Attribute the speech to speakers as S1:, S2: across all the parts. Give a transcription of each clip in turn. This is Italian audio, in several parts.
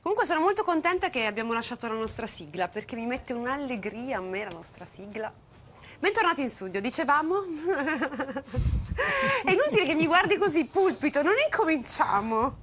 S1: Comunque sono molto contenta che abbiamo lasciato la nostra sigla perché mi mette un'allegria a me la nostra sigla. Bentornati in studio, dicevamo? È inutile che mi guardi così, pulpito, non incominciamo.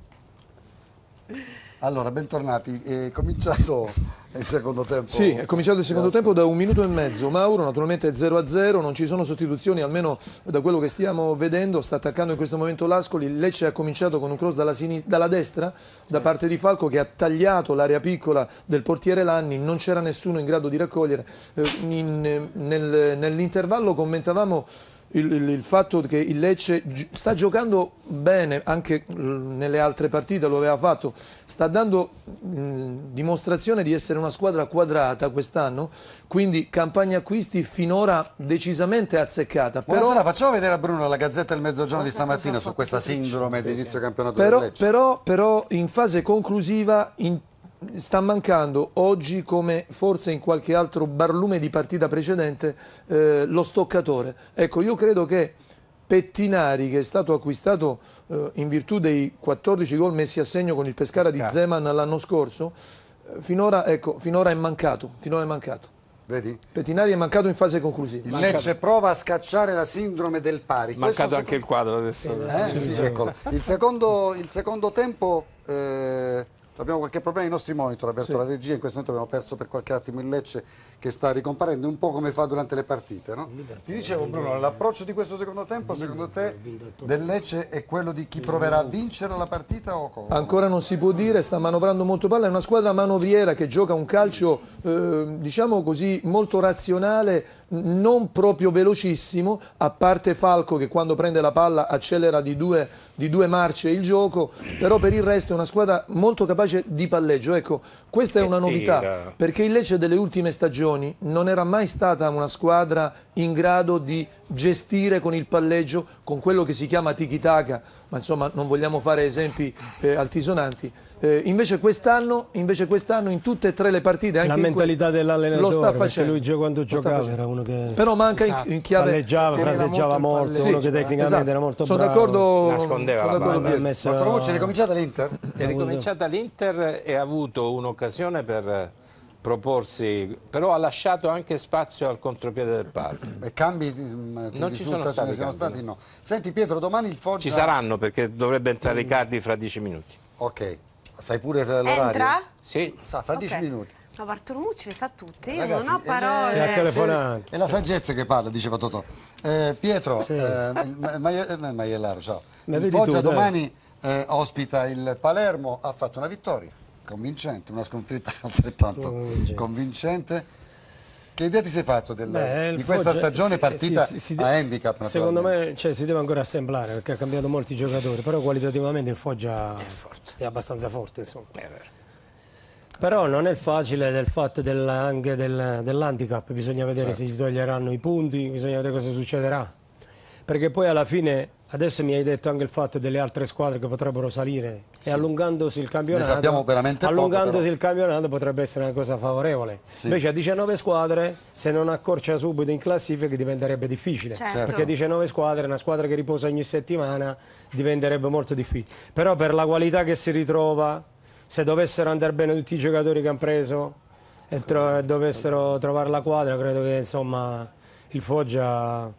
S2: Allora, bentornati. È cominciato il secondo tempo. Sì, è cominciato il secondo
S3: tempo da un minuto e mezzo. Mauro naturalmente è 0-0, non ci sono sostituzioni, almeno da quello che stiamo vedendo, sta attaccando in questo momento l'Ascoli. Lecce ha cominciato con un cross dalla, dalla destra, sì. da parte di Falco, che ha tagliato l'area piccola del portiere Lanni, non c'era nessuno in grado di raccogliere. Eh, nel, nell'intervallo commentavamo il, il, il, fatto che il Lecce sta giocando bene anche nelle altre partite lo aveva fatto sta dando mh, mm, dimostrazione di essere una squadra quadrata quest'anno quindi campagna acquisti finora decisamente azzeccata però... buonasera
S2: facciamo vedere a Bruno la Gazzetta del Mezzogiorno di stamattina su questa sindrome di inizio campionato però,
S3: però, però in fase conclusiva in sta mancando oggi come forse in qualche altro barlume di partita precedente eh, lo stoccatore. Ecco, io credo che Pettinari che è stato acquistato eh, in virtù dei 14 gol messi a segno con il Pescara, Pescara. di Zeman l'anno scorso, eh, finora, ecco, finora, è mancato, finora è mancato. Vedi? Pettinari è mancato in fase conclusiva. Il Lecce
S2: prova a scacciare la sindrome del pari. Mancato Questo... anche il quadro adesso. Eh, eh, sì, sì, ecco. il,
S3: secondo, il secondo tempo...
S2: Eh, Abbiamo qualche problema ai nostri monitor, avverto sì. la regia, in questo momento abbiamo perso per qualche attimo il Lecce che sta ricomparendo, un po' come fa durante le partite. No? Ti dicevo Bruno, l'approccio di questo secondo tempo, secondo te, del
S3: Lecce è quello di chi
S2: proverà a vincere la partita
S3: o come? Ancora non si può dire, sta manovrando molto palla, è una squadra manovriera che gioca un calcio, eh, diciamo così, molto razionale, non proprio velocissimo, a parte Falco che quando prende la palla accelera di due, di due marce il gioco, però per il resto è una squadra molto capace capace di palleggio. Ecco, questa è una novità, perché il Lecce delle ultime stagioni non era mai stata una squadra in grado di gestire con il palleggio, con quello che si chiama tiki-taka, ma insomma non vogliamo fare esempi eh, altisonanti. Eh, invece quest'anno quest in tutte e tre le partite anche la mentalità dell'allenatore lo sta facendo lui quando giocava
S4: era uno che però manca esatto. in, chiave palleggiava fraseggiava molto, molto sì, uno che eh. tecnicamente esatto. era molto sono d'accordo nascondeva sono la palla messa... Croce è
S2: ricominciata l'Inter
S5: è ricominciata l'Inter e ha avuto un'occasione per eh, proporsi,
S2: però ha lasciato anche spazio al contropiede del palco E cambi mm, ti non ci sono stati, sono stati no. Senti Pietro, domani il Foggia... Ci saranno perché dovrebbe entrare Cardi fra dieci minuti. Ok. Sai pure l'orario? Entra? Sì. Sa, fra okay. dieci minuti.
S1: Ma Bartolucci le sa tutte, io Ragazzi, non ho eh, parole. Eh, eh, telefonato.
S2: È la saggezza che parla, diceva Totò. Eh, Pietro, sì. eh, eh Maiellaro, ciao. Il Foggia tu, domani eh, ospita il Palermo, ha fatto una vittoria convincente, una sconfitta altrettanto convincente che idea ti sei fatto del, Beh, di questa stagione partita si, si, si, a handicap? Secondo
S4: me cioè, si deve ancora assemblare perché ha cambiato molti giocatori, però qualitativamente il Foggia è, forte. è abbastanza forte. Insomma. È vero. Però non è facile del fatto del, anche del, dell'handicap, bisogna vedere certo. se gli toglieranno i punti, bisogna vedere cosa succederà. Perché poi alla fine Adesso mi hai detto anche il fatto delle altre squadre che potrebbero salire sì. e allungandosi il campionato, allungandosi poco, il campionato potrebbe essere una cosa favorevole. Sì. Invece a 19 squadre se non accorcia subito in classifica diventerebbe difficile, certo. certo. perché 19 squadre, una squadra che riposa ogni settimana diventerebbe molto difficile. Però per la qualità che si ritrova, se dovessero andare bene tutti i giocatori che hanno preso e tro dovessero trovare la quadra, credo che insomma il Foggia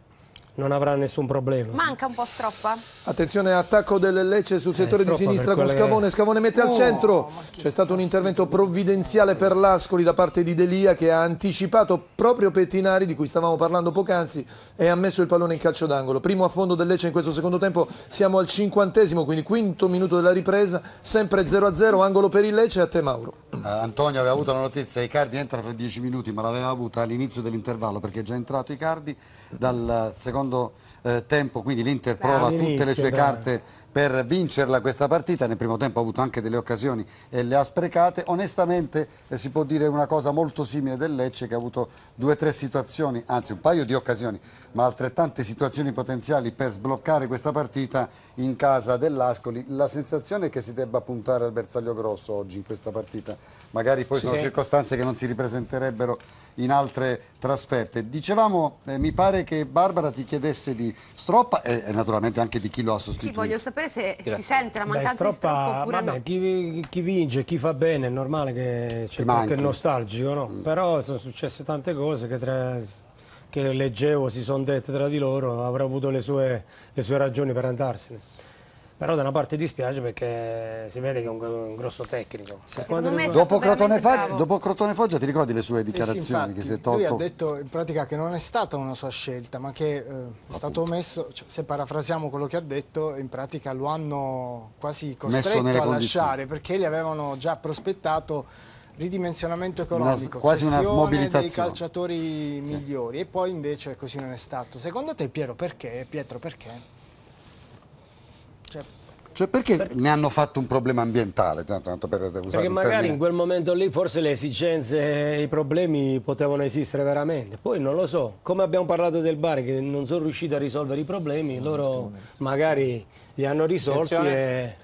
S4: non avrà nessun problema.
S1: Manca un po' stroppa?
S4: Attenzione, attacco delle Lecce sul eh, settore eh, di sinistra con quelle... Scavone,
S3: Scavone mette oh, al uh, centro, c'è stato un intervento provvidenziale per l'Ascoli da parte di Delia che ha anticipato proprio Pettinari di cui stavamo parlando poc'anzi e ha messo il pallone in calcio d'angolo. Primo a fondo del Lecce in questo secondo tempo, siamo al cinquantesimo, quindi quinto minuto della ripresa, sempre 0-0, angolo per il Lecce a te Mauro.
S2: Uh, Antonio aveva avuto la notizia, Icardi entra fra dieci minuti ma l'aveva avuta all'inizio dell'intervallo perché è già entrato Icardi dal secondo secondo eh, tempo, quindi l'Inter prova tutte le sue carte per vincerla questa partita, nel primo tempo ha avuto anche delle occasioni e le ha sprecate, onestamente eh, si può dire una cosa molto simile del Lecce che ha avuto due o tre situazioni, anzi un paio di occasioni, ma altrettante situazioni potenziali per sbloccare questa partita in casa dell'Ascoli, la sensazione è che si debba puntare al bersaglio grosso oggi in questa partita, magari poi sì. sono circostanze che non si ripresenterebbero in altre trasferte. Dicevamo, eh, mi pare che Barbara ti chiedesse di Stroppa e, e eh, naturalmente anche di chi lo ha sostituito.
S1: Sì, voglio sapere giocatore se Grazie. si sente la mancanza stroppa, di stroppo oppure vabbè,
S4: no. chi, chi, vince, chi fa bene, è normale che c'è qualche nostalgico, no? Mm. Però sono successe tante cose che, tra, che leggevo, si sono dette tra di loro, avrà avuto le sue, le sue ragioni per andarsene. Però da una parte dispiace perché si vede che è un, un grosso tecnico. Sì. Cioè, me dopo, Crotone Foggia, dopo, Crotone Foggia ti ricordi le sue
S2: dichiarazioni? Eh sì, infatti, tolto... Lui ha
S6: detto in pratica che non è stata una sua scelta, ma che eh, è stato messo, cioè, se parafrasiamo quello che ha detto, in pratica lo hanno quasi costretto a condizioni. lasciare perché gli avevano già prospettato ridimensionamento economico, una, quasi una smobilitazione dei calciatori sì. e poi invece così non è stato. Secondo te Piero perché?
S4: Pietro perché? cioè,
S2: cioè perché per... ne hanno fatto un problema ambientale? Tanto, per usare perché magari termine. in
S4: quel momento lì forse le esigenze i problemi potevano esistere veramente. Poi non lo so, come abbiamo parlato del bar che non sono riusciti a risolvere i problemi, no, loro magari li hanno risolti e...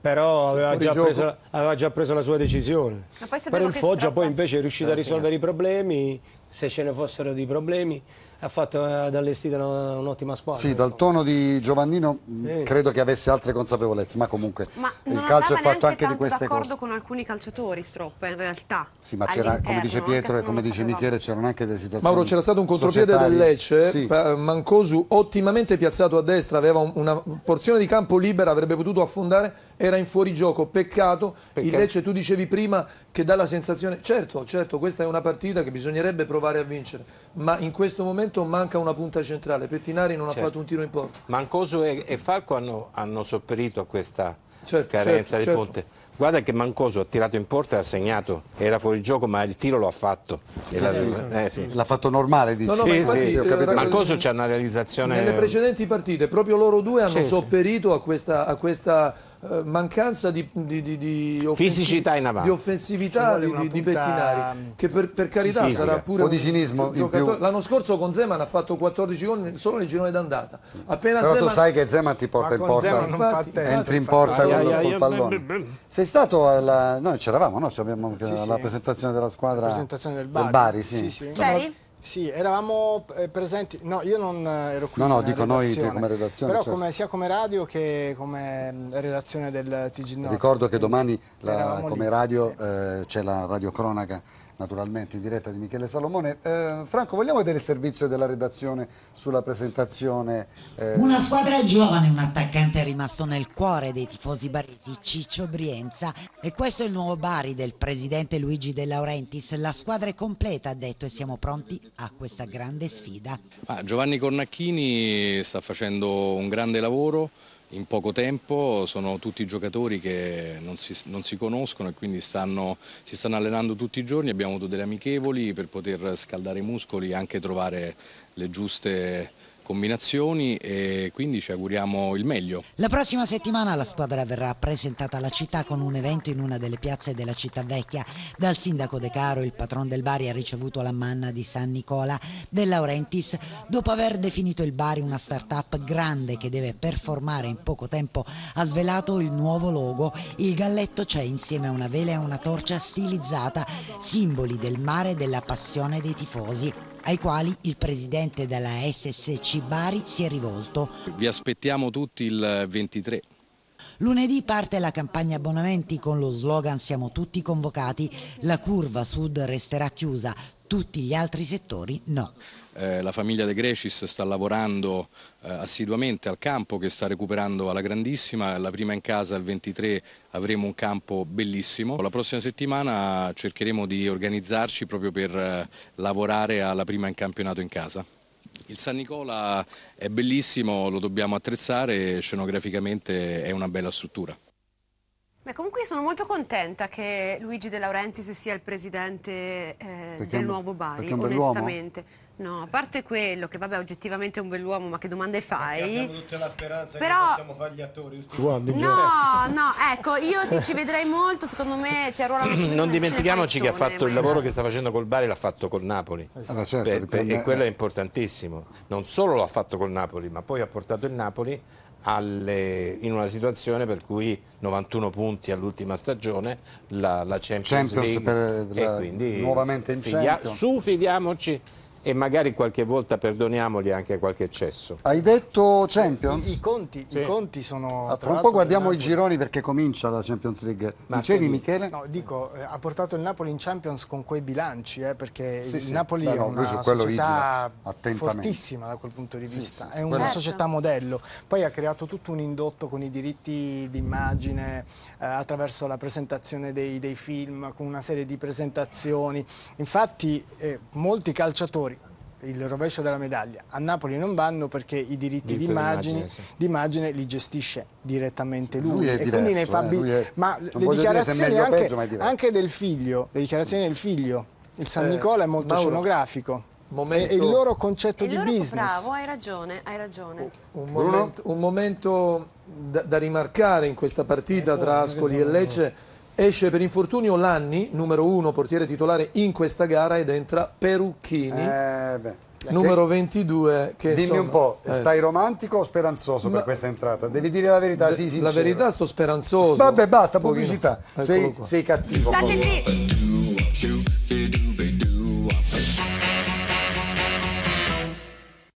S4: Però aveva già, preso, aveva già, preso, la sua decisione. Per il Foggia strappa... poi invece è riuscito eh, a risolvere sì. i problemi, se ce ne fossero dei problemi ha fatto eh, ad allestire un'ottima squadra. Sì,
S2: dal tono di Giovannino mm, sì. credo che avesse altre consapevolezze, ma comunque ma
S1: il calcio è fatto anche di queste cose. Ma non d'accordo con alcuni calciatori, Stroppa, in realtà. Sì, ma come dice Pietro e come dice
S2: Michiere, c'erano anche delle situazioni Mauro, c'era stato un contropiede del Lecce, sì.
S3: Mancosu ottimamente piazzato a destra, aveva una porzione di campo libera, avrebbe potuto affondare era in fuorigioco, peccato, peccato. il Lecce tu dicevi prima che dà la sensazione, certo, certo, questa è una partita che bisognerebbe provare a vincere, ma in questo momento manca una punta centrale, Pettinari non certo. ha fatto un tiro in porta.
S5: Mancoso e, e Falco hanno, hanno, sopperito a questa certo, certo carenza certo, di Ponte. Guarda che Mancoso ha tirato in porta e ha segnato, era fuori gioco ma il tiro lo ha fatto. Sì, l'ha sì,
S2: eh, sì. fatto normale, dice.
S5: No, no, ma infatti, sì, eh, Mancoso c'ha una realizzazione... Nelle precedenti
S3: partite proprio loro due hanno sopperito a questa, a questa eh, mancanza di, di, di, di fisicità in avanti, di offensività di, Pettinari, che per, per carità fisica. sarà pure o di cinismo L'anno scorso con Zeman ha fatto 14 gol solo nel girone d'andata. Però Zeman... tu sai che Zeman ti porta in porta, infatti, entri in porta con il pallone.
S2: Sei stato alla... noi c'eravamo, no? C'abbiamo sì, alla sì. presentazione della squadra presentazione del Bari, del Bari sì. sì, sì.
S6: Sì, eravamo eh, presenti, no io non eh, ero qui. No, no, dico noi come
S2: redazione. Però cioè... come,
S6: sia come radio che come mm, redazione del TG Nord. Ricordo che domani
S2: la, come lì. radio eh, c'è la radio cronaca naturalmente in diretta di Michele Salomone. Eh, Franco, vogliamo vedere il servizio della redazione sulla presentazione? Eh... Una squadra giovane,
S1: un attaccante rimasto nel cuore dei tifosi baresi, Ciccio Brienza. E questo è il nuovo Bari del presidente Luigi De Laurentiis. La squadra è completa, ha detto, e siamo pronti a questa grande sfida.
S7: Ah, Giovanni Cornacchini sta facendo un grande lavoro in poco tempo, sono tutti giocatori che non si, non si conoscono e quindi stanno, si stanno allenando tutti i giorni, abbiamo avuto delle amichevoli per poter scaldare i muscoli e anche trovare le giuste combinazioni e quindi ci auguriamo il meglio.
S1: La prossima settimana la squadra verrà presentata alla città con un evento in una delle piazze della città vecchia. Dal sindaco De Caro il patron del Bari ha ricevuto la manna di San Nicola De Laurentiis dopo aver definito il Bari una start-up grande che deve performare in poco tempo. Ha svelato il nuovo logo. Il galletto c'è insieme a una vela e una torcia stilizzata, simboli del mare e della passione dei tifosi ai quali il presidente della SSC Bari si è rivolto.
S7: Vi aspettiamo tutti il 23.
S1: Lunedì parte la campagna abbonamenti con lo slogan Siamo tutti convocati. La curva sud resterà chiusa tutti gli altri settori no.
S7: Eh, la famiglia De Grecis sta lavorando eh, assiduamente al campo che sta recuperando alla grandissima, la prima in casa il 23 avremo un campo bellissimo. La prossima settimana cercheremo di organizzarci proprio per eh, lavorare alla prima in campionato in casa. Il San Nicola è bellissimo, lo dobbiamo attrezzare, scenograficamente è una bella struttura.
S1: Beh, comunque sono molto contenta che Luigi De Laurenti sia il presidente eh, del nuovo Bari, onestamente. No, a parte quello, che vabbè oggettivamente è un bell'uomo, ma che domande fai? Abbiamo tutta la speranza Però... che possiamo
S4: fare gli attori. Guardi, no,
S1: no, ecco, io ti ci vedrei molto, secondo me ti arruolano subito Non dimentichiamoci che ha fatto il lavoro no. che
S5: sta facendo col Bari, l'ha fatto col Napoli. Esatto. Ah, certo, e, e quello è eh. importantissimo. Non solo l'ha fatto col Napoli, ma poi ha portato il Napoli alle, in una situazione per cui 91 punti all'ultima stagione la, la Champions, Champions League per, per la, nuovamente in figlia- Champions. Su fidiamoci e magari qualche volta perdoniamoli anche qualche eccesso.
S2: Hai detto Champions? I, i,
S6: conti, sì. i conti, sono...
S2: Ah, tra un po' guardiamo i gironi perché comincia la Champions League. Ma Dicevi di... Michele?
S6: No, dico, eh, ha portato il Napoli in Champions con quei bilanci, eh, perché sì, il sì. Napoli Beh, no, è una società fortissima da quel punto di vista, è una certo. società modello. Poi ha creato tutto un indotto con i diritti d'immagine, eh, attraverso la presentazione dei, dei, film, con una serie di presentazioni. Infatti eh, molti calciatori il rovescio della medaglia. A Napoli non vanno perché i diritti di immagine, sì. li gestisce direttamente sì, lui. lui diverso, fa... eh, è... Ma non le dichiarazioni anche, peggio, ma anche, del figlio, le dichiarazioni del figlio, il San eh, Nicola è molto Mauro. scenografico.
S3: Momento... È il loro
S6: concetto il di loro business.
S1: Bravo, hai ragione, hai ragione.
S3: Un, un momento, un momento da, da, rimarcare in questa partita eh, tra Ascoli e Lecce Esce per infortunio Lanni, numero uno, portiere titolare in questa gara, ed entra Perucchini. Eh Numero 22 che Dimmi sono... un po', eh. stai eh.
S2: romantico o speranzoso Ma... per questa entrata? Devi dire la verità, De... sì, sincero. La verità sto speranzoso. Vabbè, basta, pubblicità.
S3: Sei, sei, cattivo. State
S1: lì.